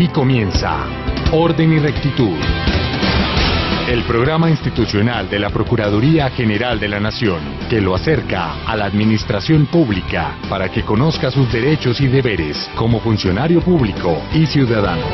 Y comienza Orden y Rectitud, el programa institucional de la Procuraduría General de la Nación, que lo acerca a la administración pública para que conozca sus derechos y deberes como funcionario público y ciudadano.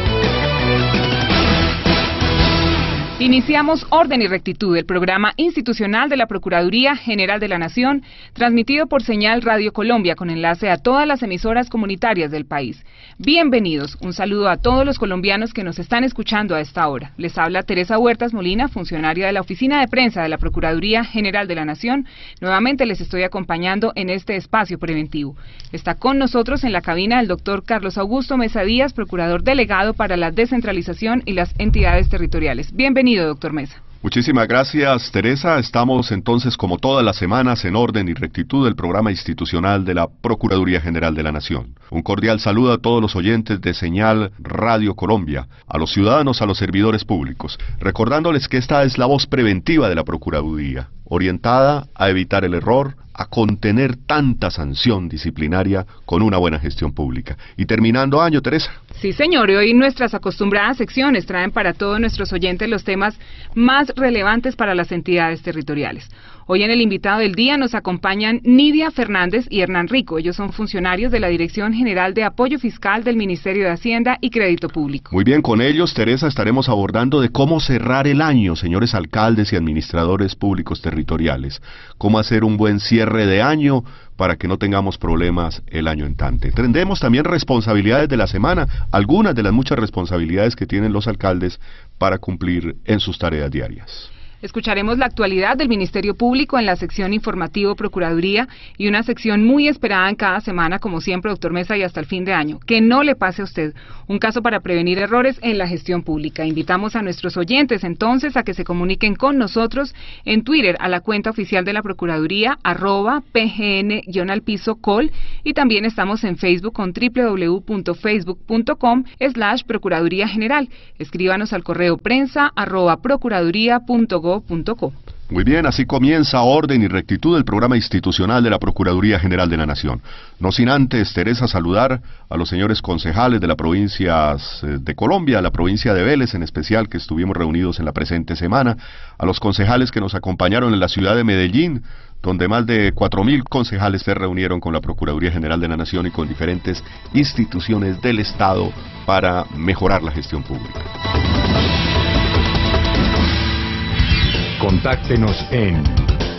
Iniciamos Orden y Rectitud, el programa institucional de la Procuraduría General de la Nación, transmitido por señal Radio Colombia con enlace a todas las emisoras comunitarias del país. Bienvenidos, un saludo a todos los colombianos que nos están escuchando a esta hora. Les habla Teresa Huertas Molina, funcionaria de la Oficina de Prensa de la Procuraduría General de la Nación. Nuevamente les estoy acompañando en este espacio preventivo. Está con nosotros en la cabina el doctor Carlos Augusto Mesa Díaz, Procurador Delegado para la Descentralización y las Entidades Territoriales. Bienvenidos. Bienvenido, doctor Mesa. Muchísimas gracias, Teresa. Estamos entonces, como todas las semanas, en orden y rectitud del programa institucional de la Procuraduría General de la Nación. Un cordial saludo a todos los oyentes de Señal Radio Colombia, a los ciudadanos, a los servidores públicos, recordándoles que esta es la voz preventiva de la Procuraduría orientada a evitar el error, a contener tanta sanción disciplinaria con una buena gestión pública. Y terminando año, Teresa. Sí, señor, y hoy nuestras acostumbradas secciones traen para todos nuestros oyentes los temas más relevantes para las entidades territoriales. Hoy en el invitado del día nos acompañan Nidia Fernández y Hernán Rico. Ellos son funcionarios de la Dirección General de Apoyo Fiscal del Ministerio de Hacienda y Crédito Público. Muy bien, con ellos, Teresa, estaremos abordando de cómo cerrar el año, señores alcaldes y administradores públicos territoriales. Cómo hacer un buen cierre de año para que no tengamos problemas el año entrante. Tendremos también responsabilidades de la semana, algunas de las muchas responsabilidades que tienen los alcaldes para cumplir en sus tareas diarias. Escucharemos la actualidad del Ministerio Público en la sección Informativo Procuraduría y una sección muy esperada en cada semana, como siempre, doctor Mesa, y hasta el fin de año. Que no le pase a usted un caso para prevenir errores en la gestión pública. Invitamos a nuestros oyentes entonces a que se comuniquen con nosotros en Twitter a la cuenta oficial de la Procuraduría, arroba pgn-col y también estamos en Facebook con www.facebook.com slash Procuraduría General. Escríbanos al correo prensa arroba procuraduría.gov muy bien, así comienza Orden y Rectitud, el programa institucional de la Procuraduría General de la Nación. No sin antes, Teresa, saludar a los señores concejales de las provincias eh, de Colombia, la provincia de Vélez en especial, que estuvimos reunidos en la presente semana, a los concejales que nos acompañaron en la ciudad de Medellín, donde más de 4.000 concejales se reunieron con la Procuraduría General de la Nación y con diferentes instituciones del Estado para mejorar la gestión pública. Contáctenos en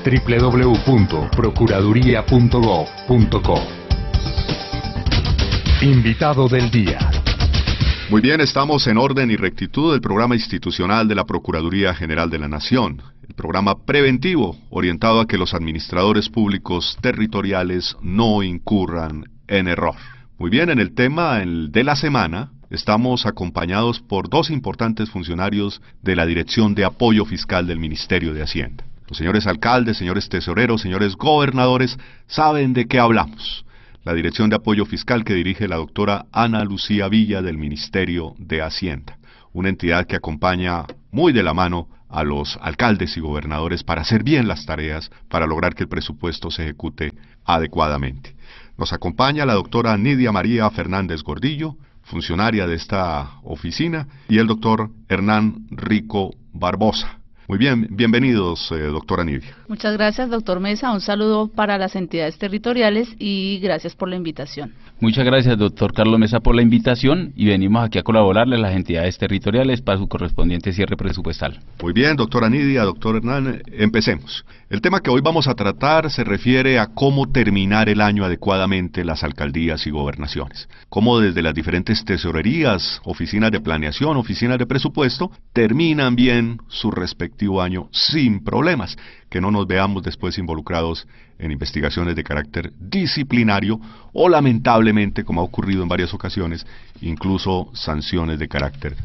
www.procuraduría.gov.co. Invitado del día. Muy bien, estamos en orden y rectitud del programa institucional de la Procuraduría General de la Nación, el programa preventivo orientado a que los administradores públicos territoriales no incurran en error. Muy bien, en el tema de la semana, estamos acompañados por dos importantes funcionarios de la Dirección de Apoyo Fiscal del Ministerio de Hacienda. Los señores alcaldes, señores tesoreros, señores gobernadores saben de qué hablamos. La Dirección de Apoyo Fiscal que dirige la doctora Ana Lucía Villa del Ministerio de Hacienda, una entidad que acompaña muy de la mano a los alcaldes y gobernadores para hacer bien las tareas, para lograr que el presupuesto se ejecute adecuadamente. Nos acompaña la doctora Nidia María Fernández Gordillo, funcionaria de esta oficina, y el doctor Hernán Rico Barbosa. Muy bien, bienvenidos, eh, doctora Nidia. Muchas gracias, doctor Mesa. Un saludo para las entidades territoriales y gracias por la invitación. Muchas gracias, doctor Carlos Mesa, por la invitación y venimos aquí a colaborarle a las entidades territoriales para su correspondiente cierre presupuestal. Muy bien, doctora Nidia, doctor Hernán, empecemos. El tema que hoy vamos a tratar se refiere a cómo terminar el año adecuadamente las alcaldías y gobernaciones. Cómo desde las diferentes tesorerías, oficinas de planeación, oficinas de presupuesto, terminan bien su respectivo año sin problemas, que no nos veamos después involucrados en investigaciones de carácter disciplinario o lamentablemente, como ha ocurrido en varias ocasiones, incluso sanciones de carácter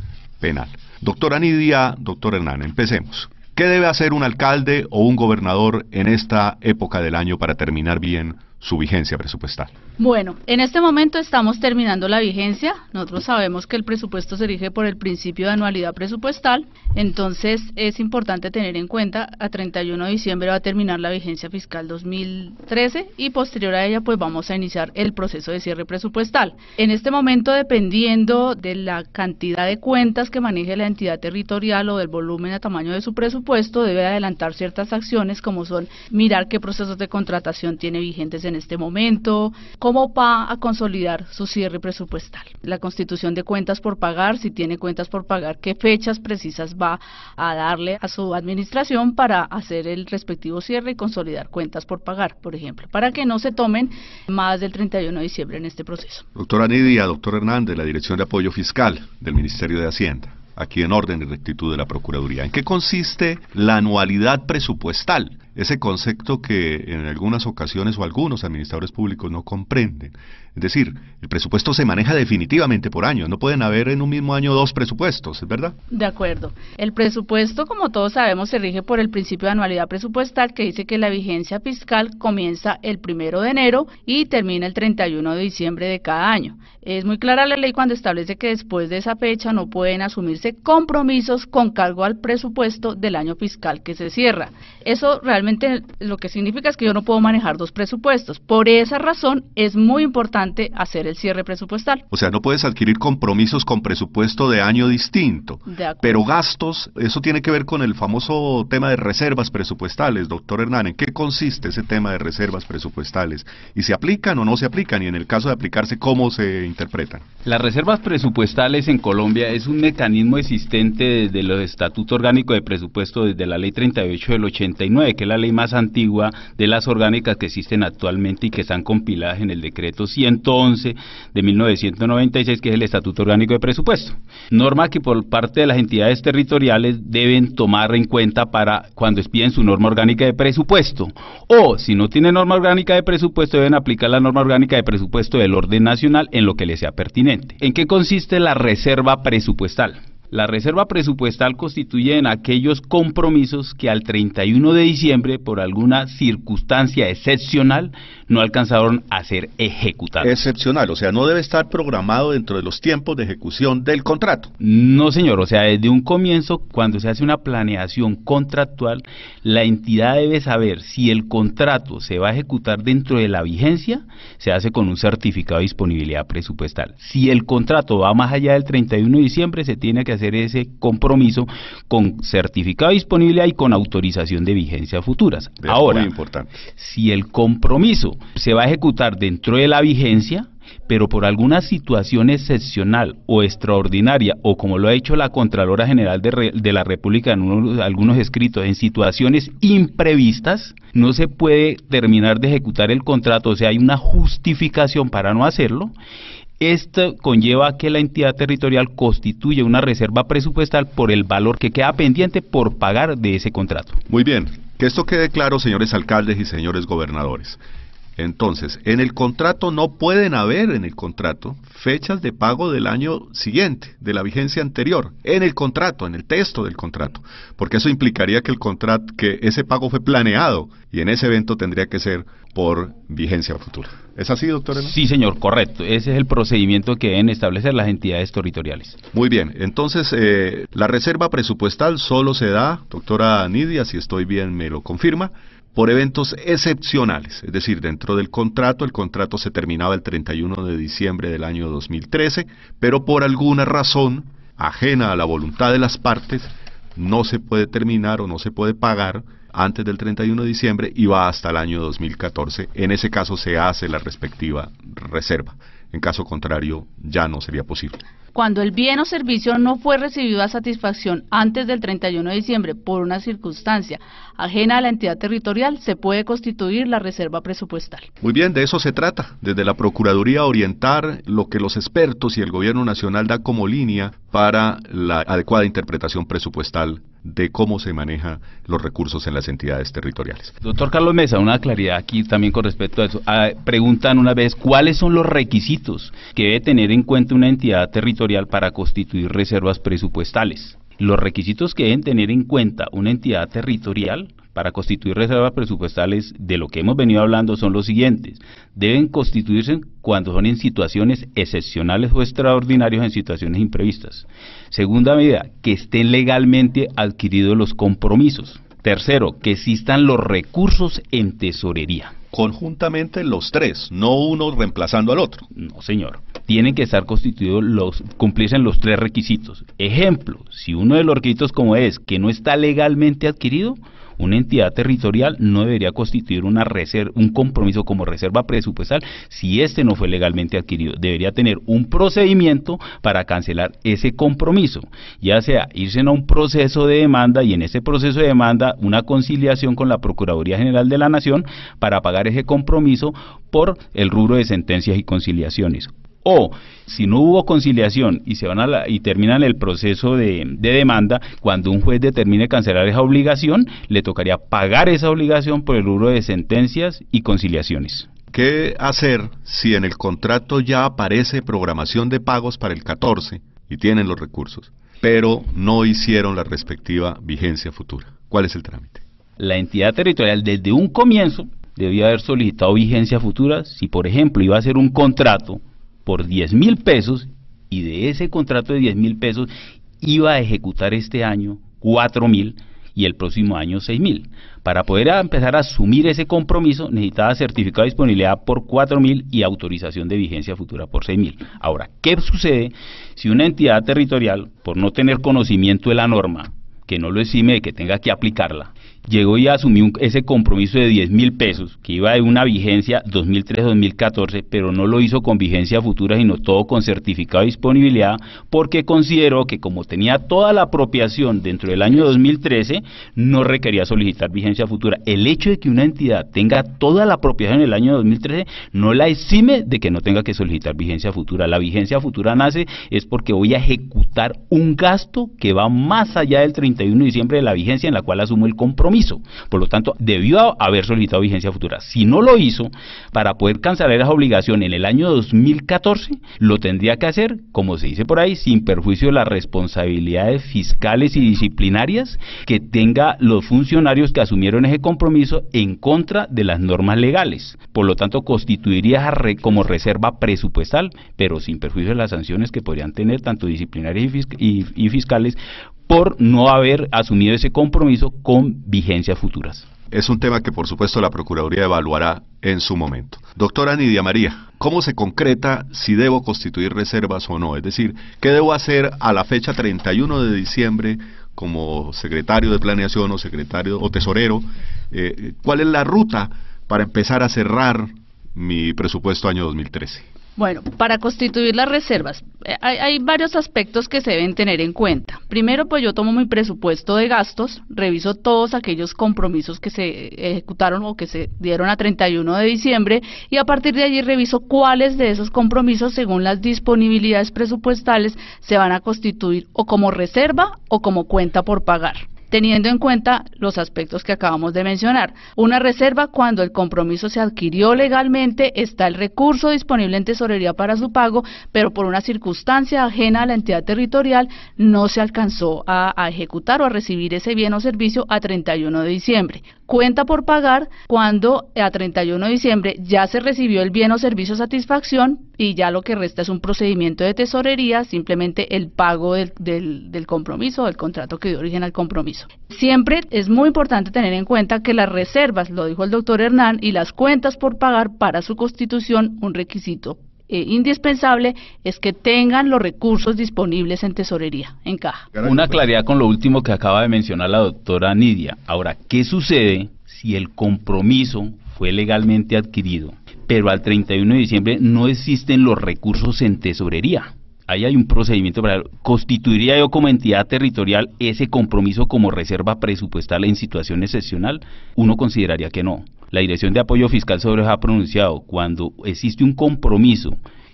penal. Doctor Nidia, doctor Hernán, empecemos. ¿Qué debe hacer un alcalde o un gobernador en esta época del año para terminar bien su vigencia presupuestal. Bueno, en este momento estamos terminando la vigencia. Nosotros sabemos que el presupuesto se rige por el principio de anualidad presupuestal, entonces es importante tener en cuenta a 31 de diciembre va a terminar la vigencia fiscal 2013 y posterior a ella pues vamos a iniciar el proceso de cierre presupuestal. En este momento dependiendo de la cantidad de cuentas que maneje la entidad territorial o del volumen a tamaño de su presupuesto debe adelantar ciertas acciones como son mirar qué procesos de contratación tiene vigentes en en este momento, cómo va a consolidar su cierre presupuestal. La constitución de cuentas por pagar, si tiene cuentas por pagar, qué fechas precisas va a darle a su administración para hacer el respectivo cierre y consolidar cuentas por pagar, por ejemplo, para que no se tomen más del 31 de diciembre en este proceso. Doctora Nidia, doctor Hernández, la Dirección de Apoyo Fiscal del Ministerio de Hacienda aquí en Orden y Rectitud de la Procuraduría. ¿En qué consiste la anualidad presupuestal? ese concepto que en algunas ocasiones o algunos administradores públicos no comprenden. Es decir, el presupuesto se maneja definitivamente por año no pueden haber en un mismo año dos presupuestos, ¿es verdad? De acuerdo. El presupuesto, como todos sabemos, se rige por el principio de anualidad presupuestal que dice que la vigencia fiscal comienza el primero de enero y termina el 31 de diciembre de cada año. Es muy clara la ley cuando establece que después de esa fecha no pueden asumirse compromisos con cargo al presupuesto del año fiscal que se cierra. Eso realmente lo que significa es que yo no puedo manejar dos presupuestos. Por esa razón es muy importante hacer el cierre presupuestal. O sea, no puedes adquirir compromisos con presupuesto de año distinto, pero gastos, eso tiene que ver con el famoso tema de reservas presupuestales. Doctor Hernán, ¿en qué consiste ese tema de reservas presupuestales? ¿Y se aplican o no se aplican? Y en el caso de aplicarse, ¿cómo se interpretan? Las reservas presupuestales en Colombia es un mecanismo existente desde el Estatuto Orgánico de Presupuesto, desde la Ley 38 del 89, que es la ley más antigua de las orgánicas que existen actualmente y que están compiladas en el decreto 100 111 de 1996, que es el Estatuto Orgánico de Presupuesto. Norma que por parte de las entidades territoriales deben tomar en cuenta para cuando expiden su norma orgánica de presupuesto. O si no tienen norma orgánica de presupuesto, deben aplicar la norma orgánica de presupuesto del orden nacional en lo que les sea pertinente. ¿En qué consiste la reserva presupuestal? La reserva presupuestal constituye en aquellos compromisos que al 31 de diciembre, por alguna circunstancia excepcional, no alcanzaron a ser ejecutados. Excepcional, o sea, no debe estar programado dentro de los tiempos de ejecución del contrato. No, señor, o sea, desde un comienzo, cuando se hace una planeación contractual, la entidad debe saber si el contrato se va a ejecutar dentro de la vigencia, se hace con un certificado de disponibilidad presupuestal. Si el contrato va más allá del 31 de diciembre, se tiene que hacer ese compromiso con certificado disponible y con autorización de vigencia futuras. Ahora, si el compromiso se va a ejecutar dentro de la vigencia, pero por alguna situación excepcional o extraordinaria, o como lo ha hecho la Contralora General de, la República en algunos escritos, en situaciones imprevistas, no se puede terminar de ejecutar el contrato, o sea, hay una justificación para no hacerlo, esto conlleva que la entidad territorial constituya una reserva presupuestal por el valor que queda pendiente por pagar de ese contrato. Muy bien, que esto quede claro, señores alcaldes y señores gobernadores. Entonces, en el contrato no pueden haber en el contrato fechas de pago del año siguiente, de la vigencia anterior, en el contrato, en el texto del contrato, porque eso implicaría que el contrato que ese pago fue planeado y en ese evento tendría que ser por vigencia futura. ¿Es así, doctor? Sí, señor, correcto. Ese es el procedimiento que deben establecer las entidades territoriales. Muy bien. Entonces, eh, la reserva presupuestal solo se da, doctora Nidia, si estoy bien me lo confirma, por eventos excepcionales, es decir, dentro del contrato, el contrato se terminaba el 31 de diciembre del año 2013, pero por alguna razón ajena a la voluntad de las partes, no se puede terminar o no se puede pagar antes del 31 de diciembre y va hasta el año 2014. En ese caso se hace la respectiva reserva. En caso contrario, ya no sería posible. Cuando el bien o servicio no fue recibido a satisfacción antes del 31 de diciembre por una circunstancia ajena a la entidad territorial, se puede constituir la reserva presupuestal. Muy bien, de eso se trata. Desde la Procuraduría orientar lo que los expertos y el Gobierno Nacional da como línea para la adecuada interpretación presupuestal de cómo se maneja los recursos en las entidades territoriales. Doctor Carlos Mesa, una claridad aquí también con respecto a eso. Ah, preguntan una vez cuáles son los requisitos que debe tener en cuenta una entidad territorial para constituir reservas presupuestales. Los requisitos que deben tener en cuenta una entidad territorial para constituir reservas presupuestales de lo que hemos venido hablando son los siguientes. Deben constituirse cuando son en situaciones excepcionales o extraordinarias en situaciones imprevistas. Segunda medida, que estén legalmente adquiridos los compromisos. Tercero, que existan los recursos en tesorería conjuntamente los tres, no uno reemplazando al otro. No, señor. Tienen que estar constituidos los cumplirse los tres requisitos. Ejemplo, si uno de los requisitos como es que no está legalmente adquirido, una entidad territorial no debería constituir un compromiso como reserva presupuestal si este no fue legalmente adquirido. Debería tener un procedimiento para cancelar ese compromiso, ya sea irse a un proceso de demanda y en ese proceso de demanda una conciliación con la Procuraduría General de la Nación para pagar ese compromiso por el rubro de sentencias y conciliaciones o si no hubo conciliación y se van a y terminan el proceso de, demanda, cuando un juez determine cancelar esa obligación, le tocaría pagar esa obligación por el rubro de sentencias y conciliaciones. ¿Qué hacer si en el contrato ya aparece programación de pagos para el 14 y tienen los recursos, pero no hicieron la respectiva vigencia futura? ¿Cuál es el trámite? La entidad territorial desde un comienzo debía haber solicitado vigencia futura si, por ejemplo, iba a ser un contrato por 10 mil pesos y de ese contrato de 10 mil pesos iba a ejecutar este año 4 mil y el próximo año 6 mil. Para poder empezar a asumir ese compromiso necesitaba certificado de disponibilidad por 4 mil y autorización de vigencia futura por 6 mil. Ahora, ¿qué sucede si una entidad territorial, por no tener conocimiento de la norma, que no lo exime que tenga que aplicarla, llegó y asumió un, ese compromiso de 10 mil pesos, que iba de una vigencia 2003-2014, pero no lo hizo con vigencia futura, sino todo con certificado de disponibilidad, porque consideró que como tenía toda la apropiación dentro del año 2013, no requería solicitar vigencia futura. El hecho de que una entidad tenga toda la apropiación en el año 2013 no la exime de que no tenga que solicitar vigencia futura. La vigencia futura nace es porque voy a ejecutar un gasto que va más allá del 31 de diciembre de la vigencia en la cual asumo el compromiso por lo tanto, debió haber solicitado vigencia futura. Si no lo hizo, para poder cancelar esa obligación en el año 2014, lo tendría que hacer, como se dice por ahí, sin perjuicio de las responsabilidades fiscales y disciplinarias que tenga los funcionarios que asumieron ese compromiso en contra de las normas legales. Por lo tanto, constituiría como reserva presupuestal, pero sin perjuicio de las sanciones que podrían tener tanto disciplinarias y fiscales por no haber asumido ese compromiso con vigencias futuras. Es un tema que por supuesto la Procuraduría evaluará en su momento. Doctora Nidia María, ¿cómo se concreta si debo constituir reservas o no? Es decir, ¿qué debo hacer a la fecha 31 de diciembre como secretario de planeación o secretario o tesorero? Eh, ¿Cuál es la ruta para empezar a cerrar mi presupuesto año 2013? Bueno, para constituir las reservas, eh, hay, varios aspectos que se deben tener en cuenta. Primero, pues yo tomo mi presupuesto de gastos, reviso todos aquellos compromisos que se ejecutaron o que se dieron a 31 de diciembre y a partir de allí reviso cuáles de esos compromisos, según las disponibilidades presupuestales, se van a constituir o como reserva o como cuenta por pagar teniendo en cuenta los aspectos que acabamos de mencionar. Una reserva cuando el compromiso se adquirió legalmente, está el recurso disponible en tesorería para su pago, pero por una circunstancia ajena a la entidad territorial no se alcanzó a, ejecutar o a recibir ese bien o servicio a 31 de diciembre cuenta por pagar cuando a 31 de diciembre ya se recibió el bien o servicio satisfacción y ya lo que resta es un procedimiento de tesorería, simplemente el pago del, del, del compromiso, del contrato que dio origen al compromiso. Siempre es muy importante tener en cuenta que las reservas, lo dijo el doctor Hernán, y las cuentas por pagar para su constitución un requisito eh, indispensable es que tengan los recursos disponibles en tesorería, en caja. Una pues. claridad con lo último que acaba de mencionar la doctora Nidia. Ahora, ¿qué sucede si el compromiso fue legalmente adquirido, pero al 31 de diciembre no existen los recursos en tesorería? ahí hay un procedimiento para constituiría yo como entidad territorial ese compromiso como reserva presupuestal en situación excepcional, uno consideraría que no la Dirección de Apoyo Fiscal sobre ha pronunciado cuando existe un compromiso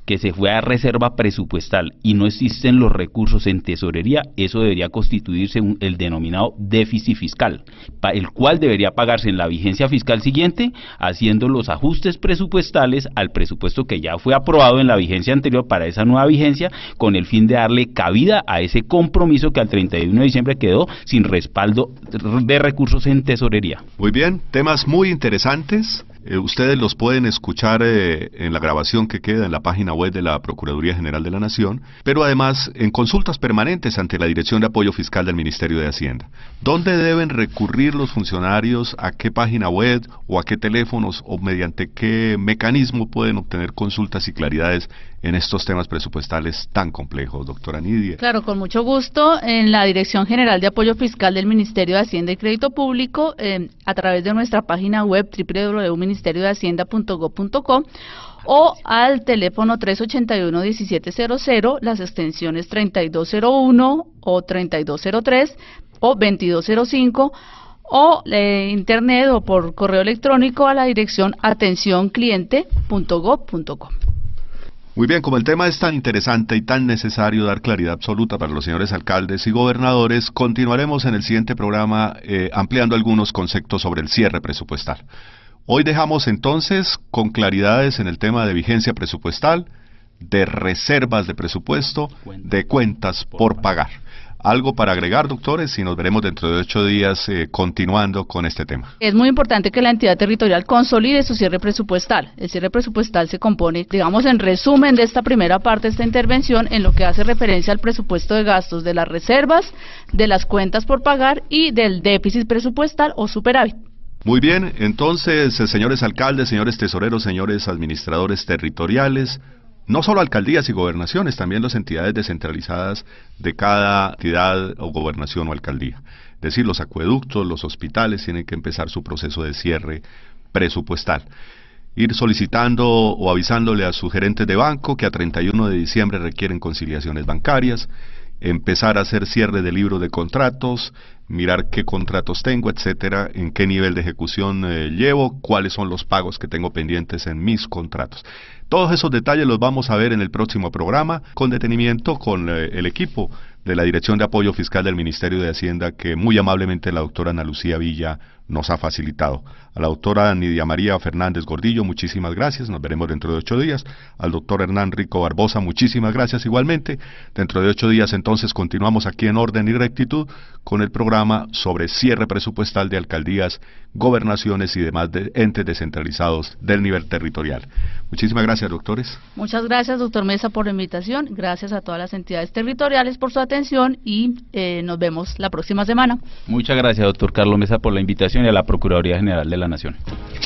que se fue a reserva presupuestal y no existen los recursos en tesorería, eso debería constituirse el denominado déficit fiscal, el cual debería pagarse en la vigencia fiscal siguiente, haciendo los ajustes presupuestales al presupuesto que ya fue aprobado en la vigencia anterior para esa nueva vigencia, con el fin de darle cabida a ese compromiso que al 31 de diciembre quedó sin respaldo de recursos en tesorería. Muy bien, temas muy interesantes. Eh, ustedes los pueden escuchar eh, en la grabación que queda en la página web de la Procuraduría General de la Nación, pero además en consultas permanentes ante la Dirección de Apoyo Fiscal del Ministerio de Hacienda. ¿Dónde deben recurrir los funcionarios? ¿A qué página web o a qué teléfonos o mediante qué mecanismo pueden obtener consultas y claridades en estos temas presupuestales tan complejos, doctora Nidia. Claro, con mucho gusto. En la Dirección General de Apoyo Fiscal del Ministerio de Hacienda y Crédito Público, em, a través de nuestra página web www.ministeriodehacienda.gov.co o al teléfono 381-1700, las extensiones 3201 o 3203 o 2205 o en eh, internet o por correo electrónico a la dirección atencióncliente.gov.co. Muy bien, como el tema es tan interesante y tan necesario dar claridad absoluta para los señores alcaldes y gobernadores, continuaremos en el siguiente programa eh, ampliando algunos conceptos sobre el cierre presupuestal. Hoy dejamos entonces con claridades en el tema de vigencia presupuestal, de reservas de presupuesto, de cuentas por pagar algo para agregar, doctores, y nos veremos dentro de ocho días eh, continuando con este tema. Es muy importante que la entidad territorial consolide su cierre presupuestal. El cierre presupuestal se compone, digamos, en resumen de esta primera parte de esta intervención, en lo que hace referencia al presupuesto de gastos de las reservas, de las cuentas por pagar y del déficit presupuestal o superávit. Muy bien, entonces, eh, señores alcaldes, señores tesoreros, señores administradores territoriales, no solo alcaldías y gobernaciones, también las entidades descentralizadas de cada entidad o gobernación o alcaldía. Es decir, los acueductos, los hospitales tienen que empezar su proceso de cierre presupuestal. Ir solicitando o avisándole a su gerente de banco que a 31 de diciembre requieren conciliaciones bancarias, empezar a hacer cierre de libro de contratos, mirar qué contratos tengo, etcétera, en qué nivel de ejecución eh, llevo, cuáles son los pagos que tengo pendientes en mis contratos. Todos esos detalles los vamos a ver en el próximo programa con detenimiento con eh, el equipo de la Dirección de Apoyo Fiscal del Ministerio de Hacienda que muy amablemente la doctora Ana Lucía Villa nos ha facilitado. A la doctora Nidia María Fernández Gordillo, muchísimas gracias, nos veremos dentro de ocho días. Al doctor Hernán Rico Barbosa, muchísimas gracias igualmente. Dentro de ocho días entonces continuamos aquí en Orden y Rectitud con el programa sobre cierre presupuestal de alcaldías, gobernaciones y demás entes descentralizados del nivel territorial. Muchísimas gracias, doctores. Muchas gracias, doctor Mesa, por la invitación. Gracias a todas las entidades territoriales por su atención y eh, nos vemos la próxima semana. Muchas gracias, doctor Carlos Mesa, por la invitación de la Procuraduría General de la Nación.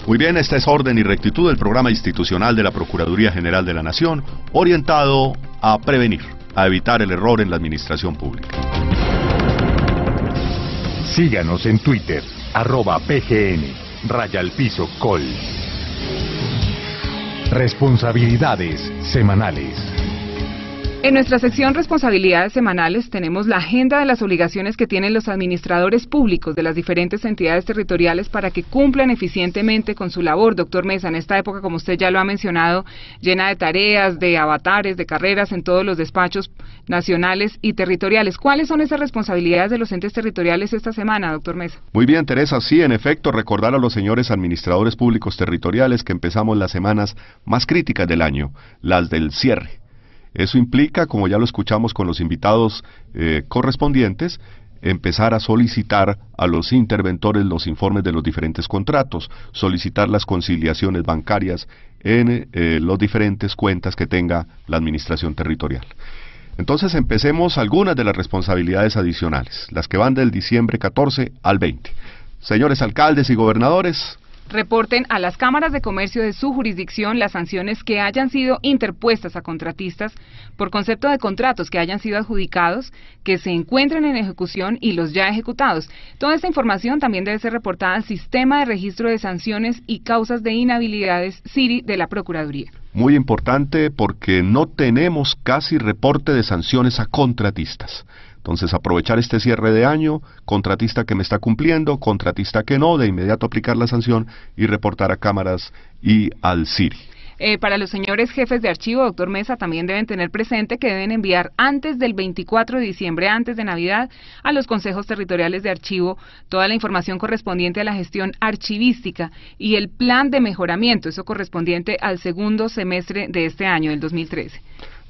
Muy bien, esta es Orden y Rectitud, del programa institucional de la Procuraduría General de la Nación, orientado a prevenir, a evitar el error en la administración pública. Síganos en Twitter, arroba PGN, raya al piso col. Responsabilidades semanales. En nuestra sección Responsabilidades Semanales tenemos la agenda de las obligaciones que tienen los administradores públicos de las diferentes entidades territoriales para que cumplan eficientemente con su labor. Doctor Mesa, en esta época, como usted ya lo ha mencionado, llena de tareas, de avatares, de carreras en todos los despachos nacionales y territoriales. ¿Cuáles son esas responsabilidades de los entes territoriales esta semana, doctor Mesa? Muy bien, Teresa. Sí, en efecto, recordar a los señores administradores públicos territoriales que empezamos las semanas más críticas del año, las del cierre eso implica, como ya lo escuchamos con los invitados eh, correspondientes, empezar a solicitar a los interventores los informes de los diferentes contratos, solicitar las conciliaciones bancarias en eh, las diferentes cuentas que tenga la administración territorial. Entonces empecemos algunas de las responsabilidades adicionales, las que van del diciembre 14 al 20. Señores alcaldes y gobernadores, reporten a las cámaras de comercio de su jurisdicción las sanciones que hayan sido interpuestas a contratistas por concepto de contratos que hayan sido adjudicados, que se encuentren en ejecución y los ya ejecutados. Toda esta información también debe ser reportada al Sistema de Registro de Sanciones y Causas de Inhabilidades Siri, de la Procuraduría. Muy importante porque no tenemos casi reporte de sanciones a contratistas. Entonces, aprovechar este cierre de año, contratista que me está cumpliendo, contratista que no, de inmediato aplicar la sanción y reportar a cámaras y al CIR. Eh, para los señores jefes de archivo, doctor Mesa, también deben tener presente que deben enviar antes del 24 de diciembre, antes de Navidad, a los consejos territoriales de archivo toda la información correspondiente a la gestión archivística y el plan de mejoramiento, eso correspondiente al segundo semestre de este año, el 2013.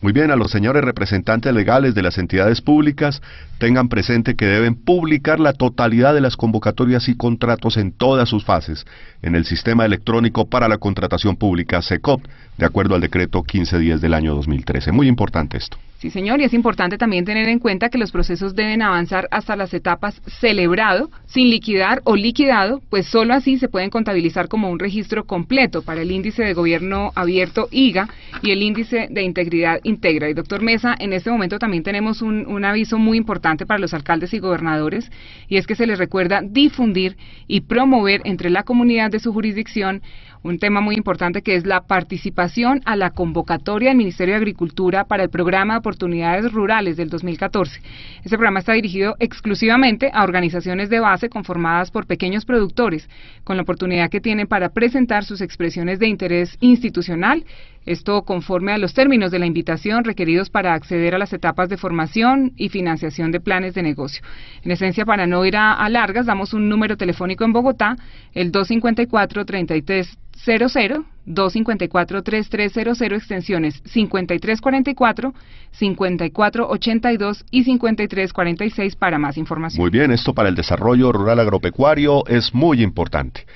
Muy bien, a los señores representantes legales de las entidades públicas, tengan presente que deben publicar la totalidad de las convocatorias y contratos en todas sus fases en el Sistema Electrónico para la Contratación Pública, SECOP, de acuerdo al decreto 1510 del año 2013. Muy importante esto. Sí, señor, y es importante también tener en cuenta que los procesos deben avanzar hasta las etapas celebrado, sin liquidar o liquidado, pues solo así se pueden contabilizar como un registro completo para el índice de gobierno abierto IGA y el índice de integridad integra. Y doctor Mesa, en este momento también tenemos un, un aviso muy importante para los alcaldes y gobernadores, y es que se les recuerda difundir y promover entre la comunidad de su jurisdicción un tema muy importante que es la participación a la convocatoria del Ministerio de Agricultura para el programa de oportunidades rurales del 2014. Este programa está dirigido exclusivamente a organizaciones de base conformadas por pequeños productores, con la oportunidad que tienen para presentar sus expresiones de interés institucional, esto conforme a los términos de la invitación requeridos para acceder a las etapas de formación y financiación de planes de negocio. En esencia, para no ir a, largas, damos un número telefónico en Bogotá, el 254 33 00 254 3300 extensiones 5344, 5482 y 5346 para más información. Muy bien, esto para el desarrollo rural agropecuario es muy importante.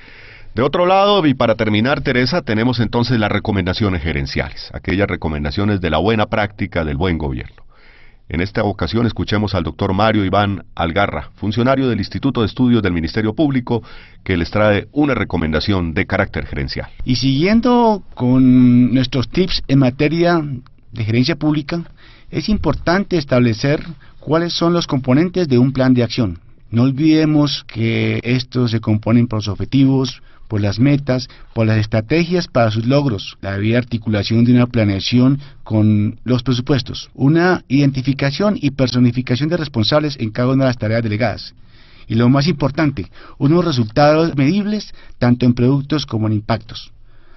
De otro lado, y para terminar, Teresa, tenemos entonces las recomendaciones gerenciales, aquellas recomendaciones de la buena práctica del buen gobierno. En esta ocasión escuchemos al doctor Mario Iván Algarra, funcionario del Instituto de Estudios del Ministerio Público, que les trae una recomendación de carácter gerencial. Y siguiendo con nuestros tips en materia de gerencia pública, es importante establecer cuáles son los componentes de un plan de acción. No olvidemos que estos se componen por los objetivos, por las metas, por las estrategias para sus logros, la debida articulación de una planeación con los presupuestos, una identificación y personificación de responsables en cada una de las tareas delegadas. Y lo más importante, unos resultados medibles tanto en productos como en impactos.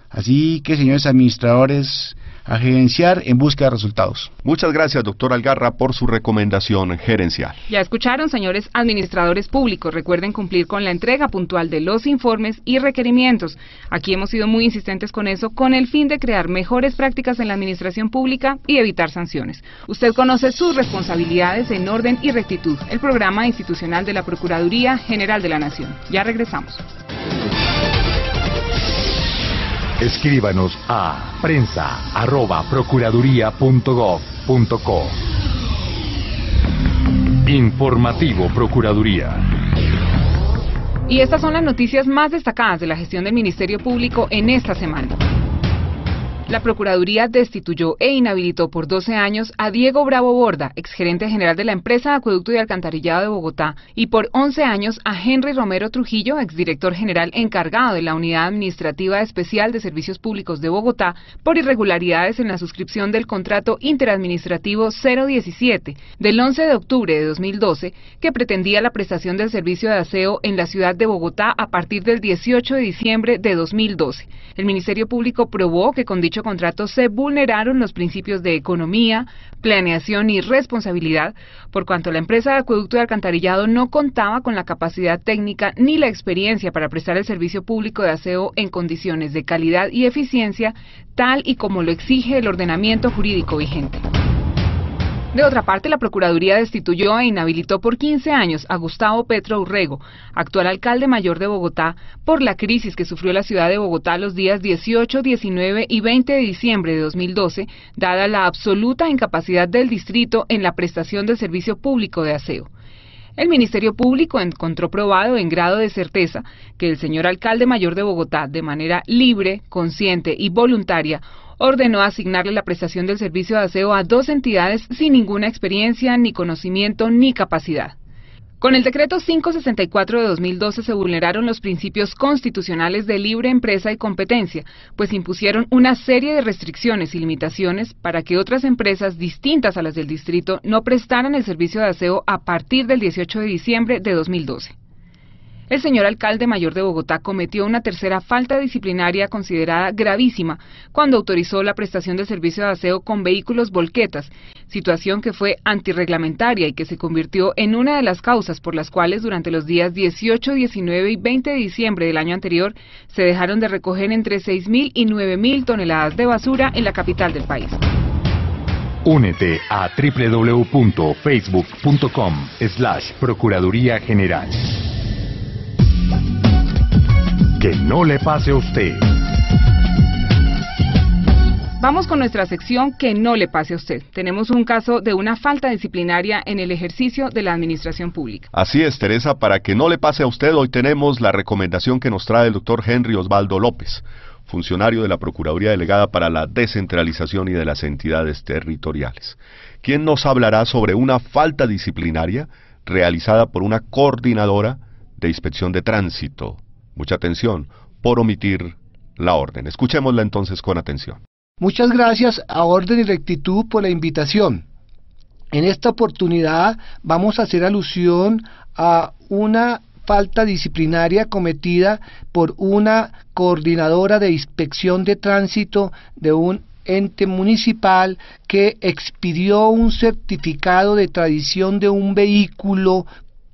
Así que, señores administradores, a gerenciar en busca de resultados. Muchas gracias, doctor Algarra, por su recomendación gerencial. Ya escucharon, señores administradores públicos, recuerden cumplir con la entrega puntual de los informes y requerimientos. Aquí hemos sido muy insistentes con eso, con el fin de crear mejores prácticas en la administración pública y evitar sanciones. Usted conoce sus responsabilidades en orden y rectitud, el programa institucional de la Procuraduría General de la Nación. Ya regresamos. Escríbanos a co. Informativo Procuraduría. Y estas son las noticias más destacadas de la gestión del Ministerio Público en esta semana. La Procuraduría destituyó e inhabilitó por 12 años a Diego Bravo Borda, exgerente general de la empresa Acueducto y Alcantarillado de Bogotá, y por 11 años a Henry Romero Trujillo, exdirector general encargado de la Unidad Administrativa Especial de Servicios Públicos de Bogotá, por irregularidades en la suscripción del contrato interadministrativo 017 del 11 de octubre de 2012, que pretendía la prestación del servicio de aseo en la ciudad de Bogotá a partir del 18 de diciembre de 2012. El Ministerio Público probó que con dicho Contratos contrato se vulneraron los principios de economía, planeación y responsabilidad, por cuanto la empresa de acueducto y alcantarillado no contaba con la capacidad técnica ni la experiencia para prestar el servicio público de aseo en condiciones de calidad y eficiencia, tal y como lo exige el ordenamiento jurídico vigente. De otra parte, la Procuraduría destituyó e inhabilitó por 15 años a Gustavo Petro Urrego, actual alcalde mayor de Bogotá, por la crisis que sufrió la ciudad de Bogotá los días 18, 19 y 20 de diciembre de 2012, dada la absoluta incapacidad del distrito en la prestación del servicio público de aseo. El Ministerio Público encontró probado en grado de certeza que el señor alcalde mayor de Bogotá, de manera libre, consciente y voluntaria, ordenó asignarle la prestación del servicio de aseo a dos entidades sin ninguna experiencia, ni conocimiento, ni capacidad. Con el decreto 564 de 2012 se vulneraron los principios constitucionales de libre empresa y competencia, pues impusieron una serie de restricciones y limitaciones para que otras empresas distintas a las del distrito no prestaran el servicio de aseo a partir del 18 de diciembre de 2012. El señor alcalde mayor de Bogotá cometió una tercera falta disciplinaria considerada gravísima cuando autorizó la prestación de servicio de aseo con vehículos volquetas, situación que fue antirreglamentaria y que se convirtió en una de las causas por las cuales durante los días 18, 19 y 20 de diciembre del año anterior se dejaron de recoger entre 6.000 y 9.000 toneladas de basura en la capital del país. Únete a www.facebook.com slash Procuraduría General que no le pase a usted. Vamos con nuestra sección que no le pase a usted. Tenemos un caso de una falta disciplinaria en el ejercicio de la administración pública. Así es, Teresa, para que no le pase a usted, hoy tenemos la recomendación que nos trae el doctor Henry Osvaldo López, funcionario de la Procuraduría Delegada para la Descentralización y de las Entidades Territoriales, quien nos hablará sobre una falta disciplinaria realizada por una coordinadora de inspección de tránsito mucha atención, por omitir la orden. Escuchémosla entonces con atención. Muchas gracias a Orden y Rectitud por la invitación. En esta oportunidad vamos a hacer alusión a una falta disciplinaria cometida por una coordinadora de inspección de tránsito de un ente municipal que expidió un certificado de tradición de un vehículo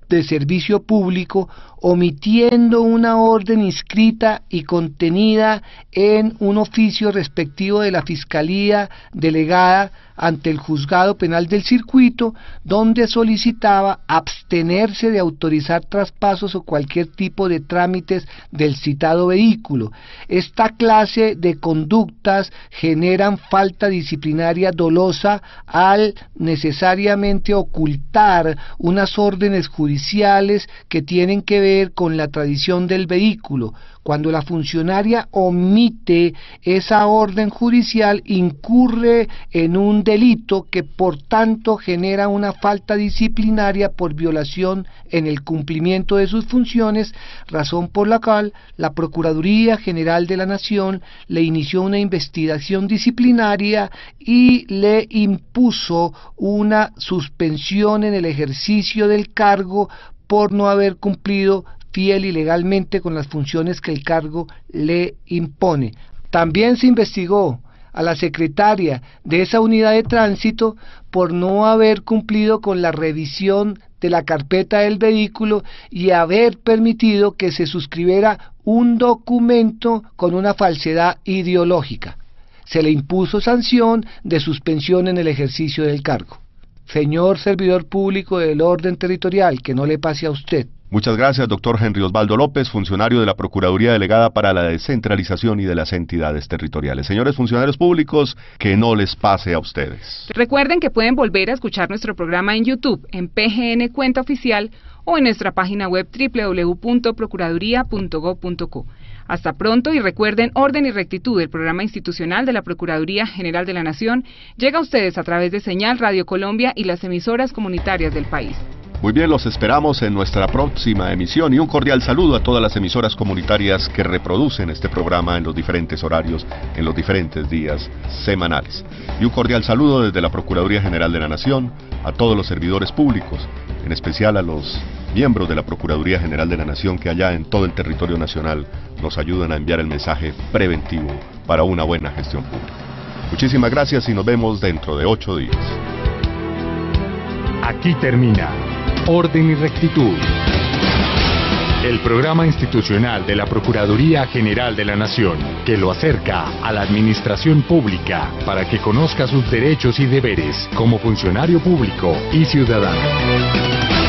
de servicio público omitiendo una orden inscrita y contenida en un oficio respectivo de la Fiscalía delegada ante el Juzgado Penal del Circuito, donde solicitaba abstenerse de autorizar traspasos o cualquier tipo de trámites del citado vehículo. Esta clase de conductas generan falta disciplinaria dolosa al necesariamente ocultar unas órdenes judiciales que tienen que ver con la tradición del vehículo. Cuando la funcionaria omite esa orden judicial, incurre en un delito que por tanto genera una falta disciplinaria por violación en el cumplimiento de sus funciones, razón por la cual la Procuraduría General de la Nación le inició una investigación disciplinaria y le impuso una suspensión en el ejercicio del cargo por no haber cumplido fiel y legalmente con las funciones que el cargo le impone. También se investigó a la secretaria de esa unidad de tránsito por no haber cumplido con la revisión de la carpeta del vehículo y haber permitido que se suscribiera un documento con una falsedad ideológica. Se le impuso sanción de suspensión en el ejercicio del cargo. Señor servidor público del orden territorial, que no le pase a usted. Muchas gracias, doctor Henry Osvaldo López, funcionario de la Procuraduría Delegada para la Descentralización y de las Entidades Territoriales. Señores funcionarios públicos, que no les pase a ustedes. Recuerden que pueden volver a escuchar nuestro programa en YouTube, en PGN Cuenta Oficial o en nuestra página web www.procuraduría.gov.co. Hasta pronto y recuerden Orden y Rectitud, el programa institucional de la Procuraduría General de la Nación, llega a ustedes a través de Señal Radio Colombia y las emisoras comunitarias del país. Muy bien, los esperamos en nuestra próxima emisión y un cordial saludo a todas las emisoras comunitarias que reproducen este programa en los diferentes horarios, en los diferentes días semanales. Y un cordial saludo desde la Procuraduría General de la Nación a todos los servidores públicos, en especial a los miembros de la Procuraduría General de la Nación que allá en todo el territorio nacional nos ayudan a enviar el mensaje preventivo para una buena gestión pública. Muchísimas gracias y nos vemos dentro de ocho días. Aquí termina Orden y Rectitud, el programa institucional de la Procuraduría General de la Nación, que lo acerca a la administración pública para que conozca sus derechos y deberes como funcionario público y ciudadano.